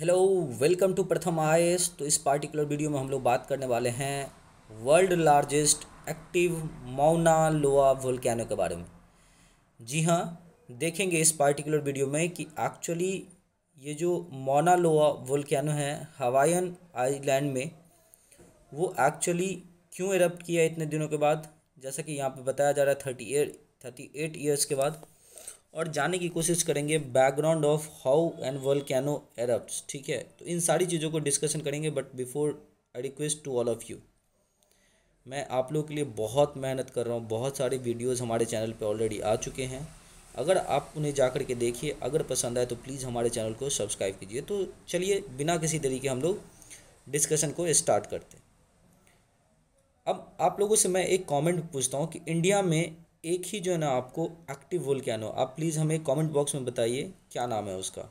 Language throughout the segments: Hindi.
हेलो वेलकम टू प्रथम आई तो इस पार्टिकुलर वीडियो में हम लोग बात करने वाले हैं वर्ल्ड लार्जेस्ट एक्टिव मौना लोआ वोल्कैनो के बारे में जी हाँ देखेंगे इस पार्टिकुलर वीडियो में कि एक्चुअली ये जो मौना लोआ वोल्कैनो है हवाइन आइलैंड में वो एक्चुअली क्यों एरप्ट किया इतने दिनों के बाद जैसा कि यहाँ पे बताया जा रहा है thirty eight thirty eight years के बाद और जानने की कोशिश करेंगे background of how and volcano erupt ठीक है तो इन सारी चीज़ों को डिस्कशन करेंगे but before I request to all of you मैं आप लोगों के लिए बहुत मेहनत कर रहा हूँ बहुत सारे वीडियोस हमारे चैनल पे ऑलरेडी आ चुके हैं अगर आप उन्हें जा कर के देखिए अगर पसंद आए तो प्लीज़ हमारे चैनल को सब्सक्राइब कीजिए तो चलिए बिना किसी तरीके हम लोग डिस्कशन को स्टार्ट करते अब आप लोगों से मैं एक कमेंट पूछता हूँ कि इंडिया में एक ही जो है ना आपको एक्टिव कैनो आप प्लीज़ हमें कमेंट बॉक्स में बताइए क्या नाम है उसका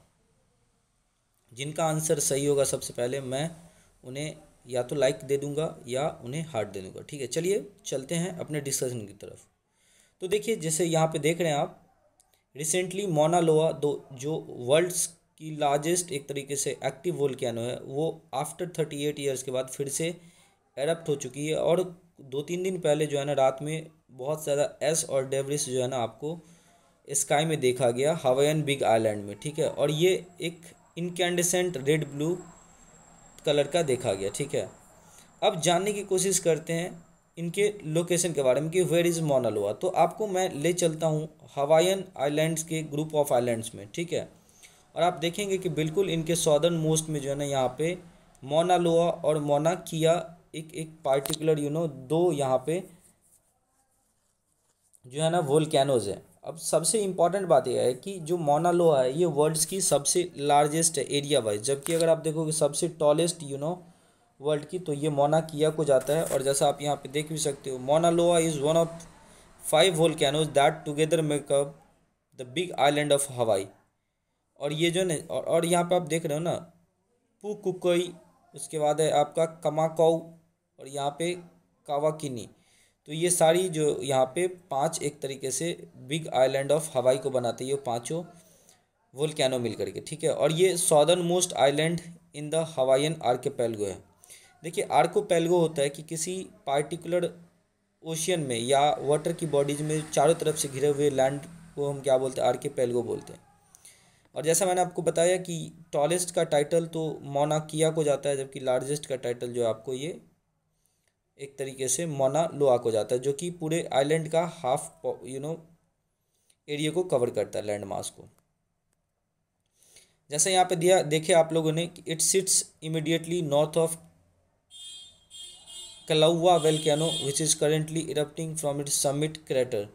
जिनका आंसर सही होगा सबसे पहले मैं उन्हें या तो लाइक दे दूंगा या उन्हें हार्ट दे दूंगा ठीक है चलिए चलते हैं अपने डिस्कशन की तरफ तो देखिए जैसे यहाँ पे देख रहे हैं आप रिसेंटली मोनालोआ दो जो वर्ल्ड्स की लार्जेस्ट एक तरीके से एक्टिव कैनो है वो आफ्टर थर्टी एट ईयर्स के बाद फिर से एडप्ट हो चुकी है और दो तीन दिन पहले जो है ना रात में बहुत ज़्यादा एस और डेवरिस जो है ना आपको स्काई में देखा गया हवाइन बिग आइलैंड में ठीक है और ये एक इनकैंडसेंट रेड ब्लू कलर का देखा गया ठीक है अब जानने की कोशिश करते हैं इनके लोकेशन के बारे में कि वेयर इज़ मोनालोआ तो आपको मैं ले चलता हूँ हवाइन आइलैंड्स के ग्रुप ऑफ आइलैंड्स में ठीक है और आप देखेंगे कि बिल्कुल इनके सॉदर्न मोस्ट में जो है ना यहाँ पे मोनालोआ और मोना किया एक एक पार्टिकुलर यू नो दो यहाँ पे जो है ना वोल्केनोज है अब सबसे इम्पॉर्टेंट बात यह है कि जो मोनालोहा है ये वर्ल्ड्स की सबसे लार्जेस्ट एरिया वाइज जबकि अगर आप देखोगे सबसे टॉलेस्ट यू नो वर्ल्ड की तो ये मोना किया को जाता है और जैसा आप यहाँ पे देख भी सकते हो Mauna Loa is one of five volcanoes that together make up the big island of Hawaii और ये जो है और, और यहाँ पर आप देख रहे हो ना पुकुकई उसके बाद है आपका कमाकाऊ और यहाँ पे कावाकिनी तो ये सारी जो यहाँ पे पांच एक तरीके से बिग आइलैंड ऑफ हवाई को बनाते ये पाँचों कैनो मिल करके ठीक है और ये southern most island in the Hawaiian archipelago है देखिए आर्कोपेलगो होता है कि किसी पार्टिकुलर ओशियन में या वाटर की बॉडीज में चारों तरफ से घिरे हुए लैंड को हम क्या बोलते हैं आर्केपेलगो बोलते हैं और जैसा मैंने आपको बताया कि टॉलेस्ट का टाइटल तो मोनाकिया को जाता है जबकि लार्जेस्ट का टाइटल जो है आपको ये एक तरीके से मोना लोआक हो जाता है जो कि पूरे आइलैंड का हाफ यू नो एरिया को कवर करता है लैंड मास को जैसे यहाँ पे दिया देखे आप लोगों ने it sits immediately north of Kilauea volcano which is currently erupting from its summit crater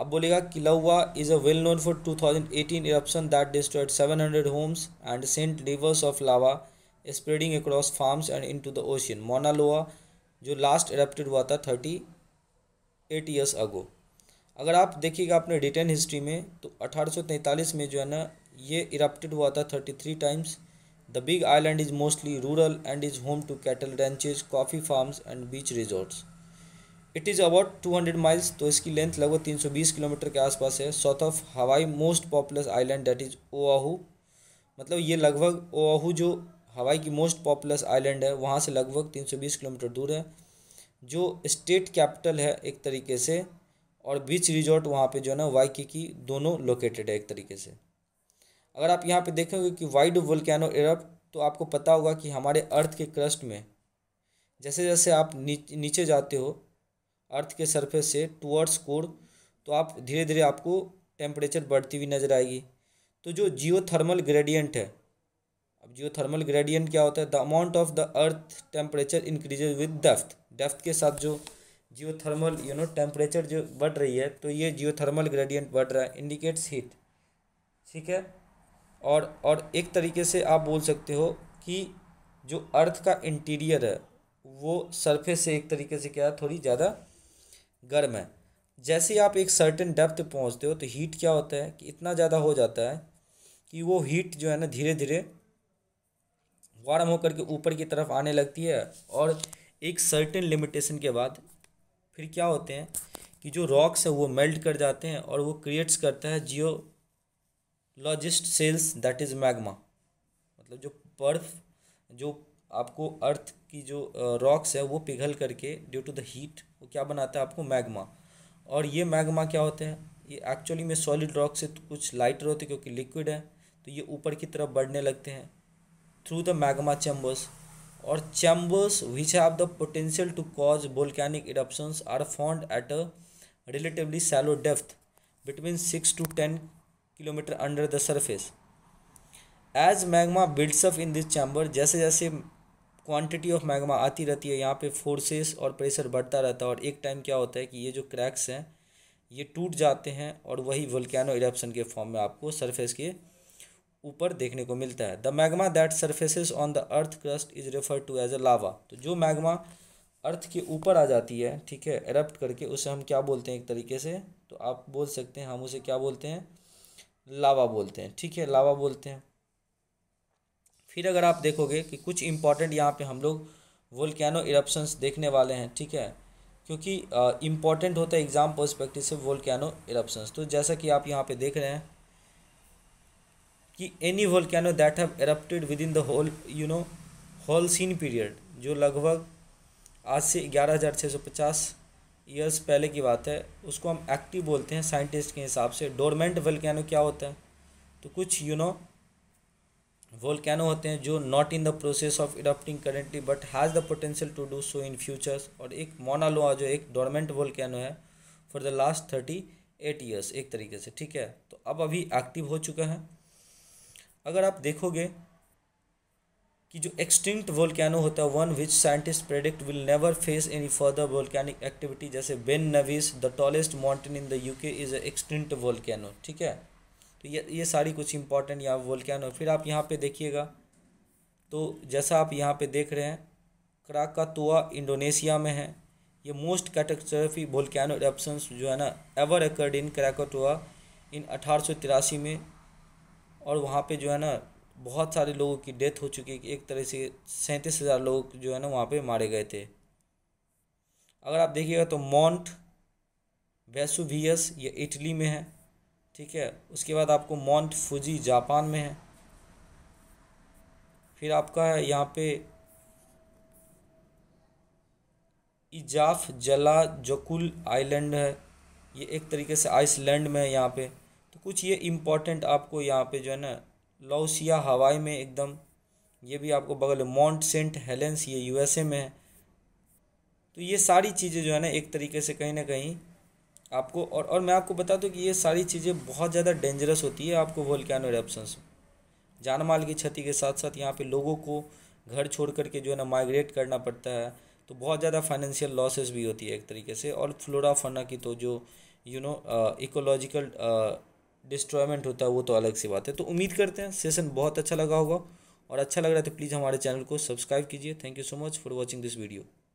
अब बोलेगा Kilauea is a well known for 2018 eruption that destroyed 700 homes and sent rivers of lava spreading across farms and into the ocean Mauna Loa जो लास्ट एडप्टेड हुआ था थर्टी एट ईयर्स अगो अगर आप देखिएगा अपने रिटर्न हिस्ट्री में तो अठारह में जो है ना ये इरप्टेड हुआ था 33 times the big island is mostly rural and is home to cattle ranches coffee farms and beach resorts it is about 200 miles तो इसकी लेंथ लगभग 320 किलोमीटर के आसपास है south of Hawaii most populous island that is Oahu मतलब ये लगभग ओआहू जो हवाई की मोस्ट पॉपुलस आइलैंड है वहाँ से लगभग 320 किलोमीटर दूर है जो स्टेट कैपिटल है एक तरीके से और बीच रिजॉर्ट वहाँ पे जो है ना वाइकी की दोनों लोकेटेड है एक तरीके से अगर आप यहाँ पे देखेंगे कि वाइड वोल्केनो एरप तो आपको पता होगा कि हमारे अर्थ के क्रस्ट में जैसे जैसे आप नीचे जाते हो अर्थ के सरफेस से टूअर्ड्स कोर तो आप धीरे धीरे आपको टेम्परेचर बढ़ती हुई नज़र आएगी तो जो जियो थर्मल ग्रेडियंट है अब जियो थर्मल ग्रेडियंट क्या होता है the amount of the earth temperature increases with depth depth के साथ जो geothermal you know temperature जो बढ़ रही है तो ये जियो थर्मल ग्रेडियंट बढ़ रहा है इंडिकेट्स हीट ठीक है और और एक तरीके से आप बोल सकते हो कि जो अर्थ का इंटीरियर है वो सरफेस से एक तरीके से क्या है थोड़ी ज़्यादा गर्म है जैसे आप एक सर्टेन डेप्थ पहुँचते हो तो हीट क्या होता है कि इतना ज़्यादा हो जाता है कि वो हीट जो है ना धीरे धीरे वार्म होकर के ऊपर की तरफ आने लगती है और एक सर्टेन लिमिटेशन के बाद फिर क्या होते हैं कि जो रॉक्स है वो मेल्ट कर जाते हैं और वो क्रिएट्स करता है geologist sells that is magma मतलब जो बर्फ जो आपको अर्थ की जो रॉक्स है वो पिघल करके ड्यू टू द हीट वो क्या बनाता है आपको मैग्मा और ये मैग्मा क्या होते हैं ये एक्चुअली में सॉलिड रॉक से तो कुछ लाइटर होते क्योंकि लिक्विड है तो ये ऊपर की तरफ बढ़ने लगते हैं through the magma chambers or chambers which have the potential to cause volcanic eruptions are found at a relatively shallow depth between 6 to 10 km under the surface as magma builds up in this chamber जैसे जैसे क्वांटिटी ऑफ मैग्मा आती रहती है यहाँ पे फोर्सेस और प्रेशर बढ़ता रहता है और एक टाइम क्या होता है कि ये जो क्रैक्स हैं ये टूट जाते हैं और वही वोल्केनो इरप्शन के फॉर्म में आपको सरफेस के ऊपर देखने को मिलता है the magma that surfaces on the earth crust is refer to as a lava तो जो मैग्मा अर्थ के ऊपर आ जाती है ठीक है एरप्ट करके उसे हम क्या बोलते हैं एक तरीके से तो आप बोल सकते हैं हम उसे क्या बोलते हैं लावा बोलते हैं ठीक है लावा बोलते हैं फिर अगर आप देखोगे कि कुछ इंपॉर्टेंट यहाँ पे हम लोग वोल्केनो इरप्शंस देखने वाले हैं ठीक है क्योंकि इम्पॉर्टेंट होता है एग्ज़ाम पर्सपेक्टिव से वोल्केनो इरप्शंस तो जैसा कि आप यहाँ पे देख रहे हैं कि any volcano that have erupted within the whole you know Holocene period जो लगभग आज से ग्यारह हज़ार छः सौ पचास ईयर्स पहले की बात है उसको हम एक्टिव बोलते हैं साइंटिस्ट के हिसाब से डोरमेंट वोल्केनो क्या होता है तो कुछ यू नो वोल्केनो होते हैं जो not in the process of erupting currently but has the potential to do so in futures और एक मोनालोआ जो एक डोरमेंट वोल्केनो है for the last thirty eight years एक तरीके से ठीक है तो अब अभी एक्टिव हो चुका है अगर आप देखोगे कि जो एक्सटिंक्ट वोल्कैनो होता है one which scientist predict will never face any further volcanic activity जैसे Ben Nevis the tallest mountain in the UK is a extinct volcano ठीक है तो ये ये सारी कुछ इंपॉर्टेंट यहाँ वोल्कैनो फिर आप यहाँ पे देखिएगा तो जैसा आप यहाँ पे देख रहे हैं क्राकातुआ इंडोनेशिया में है ये मोस्ट कैटेस्ट्रफी वोल्कैनो एप्सन जो है ना एवर एकर्ड इन क्राकातोआ इन अठारह में और वहाँ पे जो है ना बहुत सारे लोगों की डेथ हो चुकी है एक तरह से सैंतीस हज़ार लोग जो है ना वहाँ पे मारे गए थे अगर आप देखिएगा तो मॉन्ट वैसुवियस ये इटली में है ठीक है उसके बाद आपको मॉन्ट फुजी जापान में है फिर आपका है यहाँ पे इजाफ जला जोकुल आइलैंड है ये एक तरीके से आइसलैंड में है यहाँ पे कुछ ये इम्पोर्टेंट आपको यहाँ पे जो है ना लौसिया हवाई में एकदम ये भी आपको बगल माउंट सेंट हेलेंस ये यूएसए में है तो ये सारी चीज़ें जो है ना एक तरीके से कहीं ना कहीं आपको और और मैं आपको बता दूँ कि ये सारी चीज़ें बहुत ज़्यादा डेंजरस होती है आपको वोल्केनो एरप्शंस जान माल की क्षति के साथ साथ यहाँ पे लोगों को घर छोड़ करके जो है ना माइग्रेट करना पड़ता है तो बहुत ज़्यादा फाइनेंशियल लॉसेस भी होती है एक तरीके से और फ्लोरा फना की तो जो यू नो इकोलॉजिकल डिस्ट्रॉयमेंट होता है वो तो अलग सी बात है तो उम्मीद करते हैं सेशन बहुत अच्छा लगा होगा और अच्छा लग रहा है तो प्लीज़ हमारे चैनल को सब्सक्राइब कीजिए thank you so much for watching this video